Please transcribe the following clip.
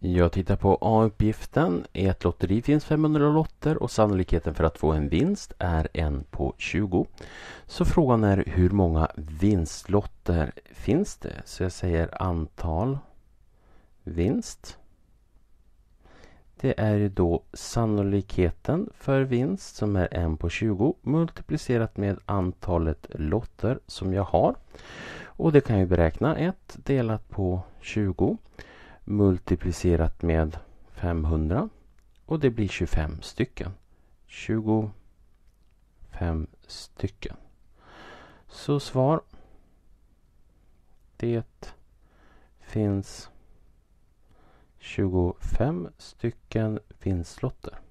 Jag tittar på A-uppgiften. I ett lotteri finns 500 lotter och sannolikheten för att få en vinst är 1 på 20. Så frågan är hur många vinstlotter finns det? Så jag säger antal vinst. Det är då sannolikheten för vinst som är 1 på 20 multiplicerat med antalet lotter som jag har. Och det kan jag beräkna 1 delat på 20 multiplicerat med 500 och det blir 25 stycken. 25 stycken. Så svar. Det finns 25 stycken vinstlotter.